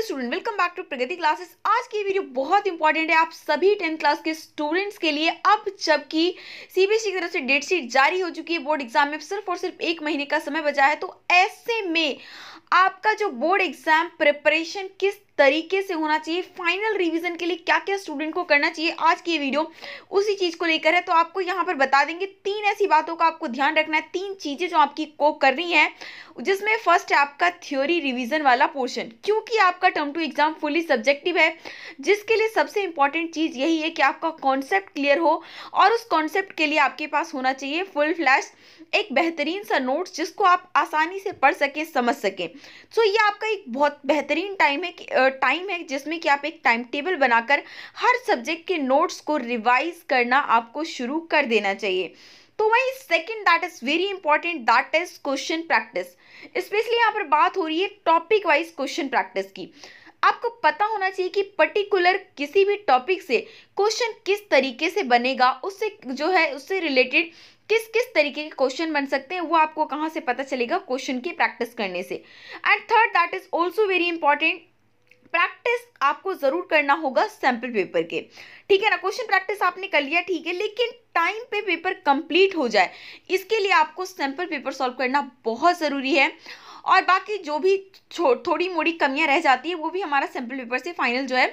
hello student welcome back to Pragati classes आज की video बहुत इंपॉर्टेंट है आप सभी टेंथ क्लास के स्टूडेंट्स के लिए अब जबकि सीबीएसई e की तरफ से डेट शीट जारी हो चुकी है बोर्ड एग्जाम में सिर्फ और सिर्फ एक महीने का समय बचा है तो ऐसे में आपका जो बोर्ड एग्जाम प्रिपरेशन किस तरीके से होना चाहिए फाइनल रिविजन के लिए क्या क्या स्टूडेंट को करना चाहिए आज की वीडियो उसी चीज़ को लेकर है तो आपको यहाँ पर बता देंगे तीन ऐसी बातों का आपको ध्यान रखना है तीन चीज़ें जो आपकी को करनी है जिसमें फर्स्ट है आपका थ्योरी रिविजन वाला पोर्शन क्योंकि आपका term two exam fully subjective है जिसके लिए सबसे इंपॉर्टेंट चीज़ यही है कि आपका कॉन्सेप्ट क्लियर हो और उस कॉन्सेप्ट के लिए आपके पास होना चाहिए फुल फ्लैश एक बेहतरीन सा नोट्स जिसको आप आसानी से पढ़ सकें समझ सकें सो तो so, ये आपका एक बहुत बेहतरीन टाइम है कि टाइम है जिसमें कि आप एक टाइम टेबल बनाकर हर सब्जेक्ट के नोट्स को रिवाइज करना आपको शुरू कर देना चाहिए तो वही second that is very important that is question practice specially यहाँ पर बात हो रही है टॉपिक वाइज क्वेश्चन प्रैक्टिस की आपको पता होना चाहिए कि पर्टिकुलर किसी भी टॉपिक से क्वेश्चन किस तरीके से बनेगा उससे जो है उससे रिलेटेड किस किस तरीके के क्वेश्चन बन सकते हैं वो आपको कहाँ से पता चलेगा क्वेश्चन की प्रैक्टिस करने से and third that is also very important practice आपको ज़रूर करना होगा सैंपल पेपर के ठीक है ना क्वेश्चन प्रैक्टिस आपने कर लिया ठीक है लेकिन टाइम पे पेपर कंप्लीट हो जाए इसके लिए आपको सैंपल पेपर सॉल्व करना बहुत ज़रूरी है और बाकी जो भी थोड़ी मोड़ी कमियां रह जाती है वो भी हमारा सैम्पल पेपर से फाइनल जो है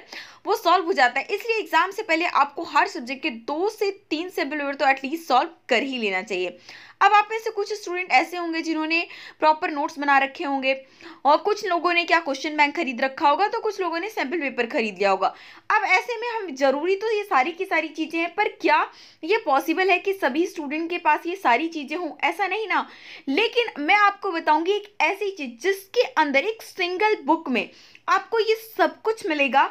वो सॉल्व हो जाता है इसलिए एग्ज़ाम से पहले आपको हर सब्जेक्ट के दो से तीन सैम्पल पेपर तो एटलीस्ट सॉल्व कर ही लेना चाहिए अब आप में से कुछ स्टूडेंट ऐसे होंगे जिन्होंने प्रॉपर नोट्स बना रखे होंगे और कुछ लोगों ने क्या क्वेश्चन बैंक खरीद रखा होगा तो कुछ लोगों ने सैम्पल पेपर खरीद लिया होगा अब ऐसे में हम जरूरी तो ये सारी की सारी चीज़ें हैं पर क्या ये पॉसिबल है कि सभी स्टूडेंट के पास ये सारी चीज़ें हों ऐसा नहीं ना लेकिन मैं आपको बताऊंगी एक ऐसे ऐसी चीज जिसके अंदर एक सिंगल बुक में आपको ये सब कुछ मिलेगा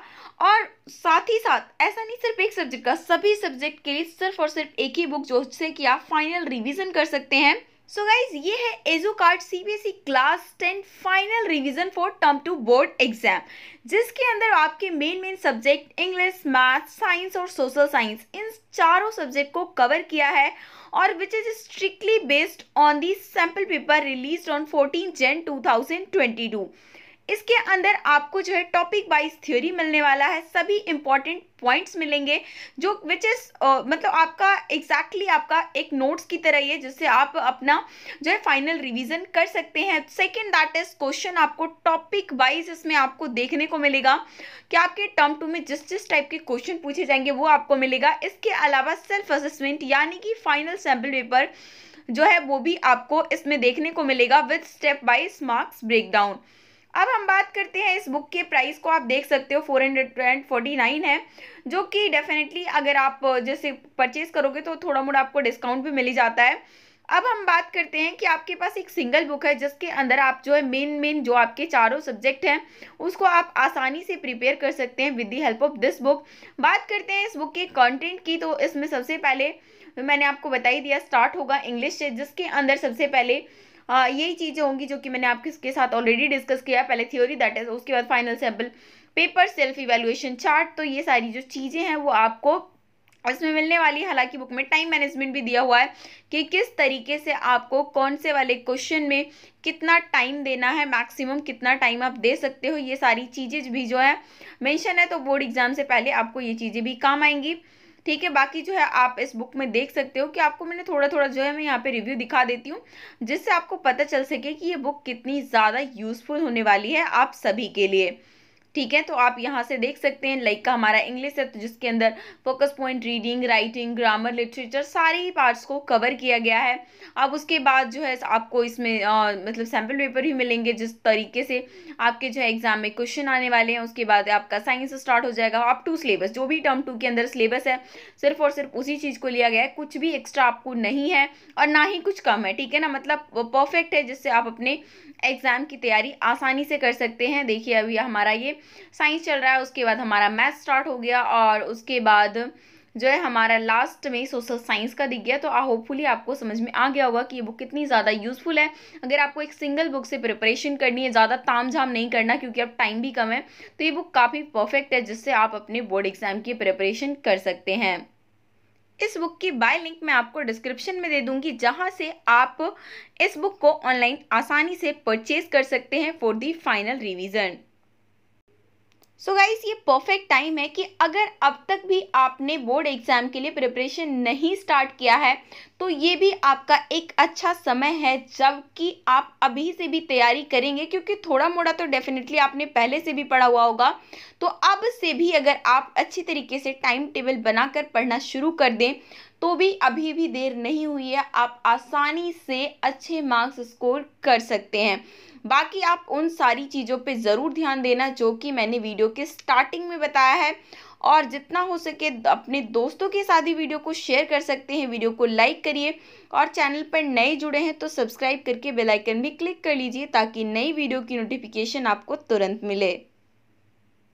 और साथ ही साथ ऐसा नहीं सिर्फ एक सब्जेक्ट का सभी सब्जेक्ट के लिए सिर्फ और सिर्फ एक ही बुक जो से कि आप फाइनल रिवीजन कर सकते हैं सो so गाइज ये है एजो कार्ड ई class ten final revision for term two board exam जिसके अंदर आपके main main subject English math science और सोशल साइंस इन चारों सब्जेक्ट को कवर किया है और which is strictly based on the sample paper release on fourteen Jan two thousand twenty two इसके अंदर आपको जो है टॉपिक वाइज थ्योरी मिलने वाला है सभी इंपॉर्टेंट पॉइंट्स मिलेंगे जो विच इज़ uh, मतलब आपका एग्जैक्टली exactly आपका एक नोट्स की तरह ही है जिससे आप अपना जो है फाइनल रिवीजन कर सकते हैं सेकंड दैट इज क्वेश्चन आपको टॉपिक वाइज इसमें आपको देखने को मिलेगा कि आपके टर्म टू में जिस जिस टाइप के क्वेश्चन पूछे जाएंगे वो आपको मिलेगा इसके अलावा सेल्फ असेसमेंट यानी कि फाइनल सैम्पल पेपर जो है वो भी आपको इसमें देखने को मिलेगा with step wise marks breakdown अब हम बात करते हैं इस बुक के प्राइस को आप देख सकते हो four hundred twenty forty nine है जो कि डेफिनेटली अगर आप जैसे परचेज करोगे तो थोड़ा मोड़ा आपको डिस्काउंट भी मिल ही जाता है अब हम बात करते हैं कि आपके पास एक सिंगल बुक है जिसके अंदर आप जो है मेन मेन जो आपके चारों सब्जेक्ट हैं उसको आप आसानी से प्रिपेयर कर सकते हैं with the help of this book बात करते हैं इस बुक के कंटेंट की तो इसमें सबसे पहले मैंने आपको बता ही दिया स्टार्ट होगा इंग्लिश से जिसके अंदर सबसे पहले हाँ, यही चीज़ें होंगी जो कि मैंने आपके साथ ऑलरेडी डिस्कस किया पहले थ्योरी दैट इज उसके बाद final sample paper self evaluation chart तो ये सारी जो चीज़ें हैं वो आपको इसमें मिलने वाली हालांकि बुक में टाइम मैनेजमेंट भी दिया हुआ है कि किस तरीके से आपको कौन से वाले क्वेश्चन में कितना टाइम देना है मैक्सिमम कितना टाइम आप दे सकते हो ये सारी चीज़ें भी जो है मेंशन है तो बोर्ड एग्ज़ाम से पहले आपको ये चीज़ें भी काम आएंगी ठीक है बाकी जो है आप इस बुक में देख सकते हो कि आपको मैंने थोड़ा थोड़ा जो है मैं यहाँ पे रिव्यू दिखा देती हूँ जिससे आपको पता चल सके कि ये बुक कितनी ज़्यादा यूज़फुल होने वाली है आप सभी के लिए ठीक है तो आप यहाँ से देख सकते हैं लाइक का हमारा इंग्लिश है तो जिसके अंदर focus point reading writing grammar literature सारे ही पार्ट्स को कवर किया गया है अब उसके बाद जो है आपको इसमें आ, मतलब सैम्पल पेपर भी मिलेंगे जिस तरीके से आपके जो है एग्जाम में क्वेश्चन आने वाले हैं उसके बाद आपका साइंस स्टार्ट हो जाएगा अप टू सिलेबस जो भी टर्म टू के अंदर सिलेबस है सिर्फ और सिर्फ उसी चीज़ को लिया गया है कुछ भी एक्स्ट्रा आपको नहीं है और ना ही कुछ कम है ठीक है ना मतलब परफेक्ट है जिससे आप अपने एग्ज़ाम की तैयारी आसानी से कर सकते हैं देखिए अभी हमारा ये साइंस चल रहा है उसके बाद हमारा मैथ स्टार्ट हो गया और उसके बाद जो है हमारा लास्ट में सोशल साइंस का दिख गया तो होपफुली आपको समझ में आ गया होगा कि ये बुक कितनी ज़्यादा यूज़फुल है अगर आपको एक सिंगल बुक से प्रिपरेशन करनी है ज़्यादा ताम झाम नहीं करना क्योंकि अब टाइम भी कम है तो ये बुक काफ़ी परफेक्ट है जिससे आप अपने बोर्ड एग्ज़ाम की प्रिपरेशन कर सकते हैं इस बुक की बाय लिंक मैं आपको डिस्क्रिप्शन में दे दूंगी जहां से आप इस बुक को ऑनलाइन आसानी से परचेज कर सकते हैं for the final revision so so guys ये परफेक्ट टाइम है कि अगर अब तक भी आपने बोर्ड एग्ज़ाम के लिए प्रिपरेशन नहीं स्टार्ट किया है तो ये भी आपका एक अच्छा समय है जबकि आप अभी से भी तैयारी करेंगे क्योंकि थोड़ा मोड़ा तो डेफिनेटली आपने पहले से भी पढ़ा हुआ होगा तो अब से भी अगर आप अच्छी तरीके से टाइम टेबल बनाकर पढ़ना शुरू कर दें तो भी अभी भी देर नहीं हुई है आप आसानी से अच्छे मार्क्स स्कोर कर सकते हैं बाकी आप उन सारी चीज़ों पे ज़रूर ध्यान देना जो कि मैंने वीडियो के स्टार्टिंग में बताया है और जितना हो सके अपने दोस्तों के साथ ही वीडियो को शेयर कर सकते हैं वीडियो को लाइक करिए और चैनल पर नए जुड़े हैं तो सब्सक्राइब करके बेल आइकन भी क्लिक कर लीजिए ताकि नई वीडियो की नोटिफिकेशन आपको तुरंत मिले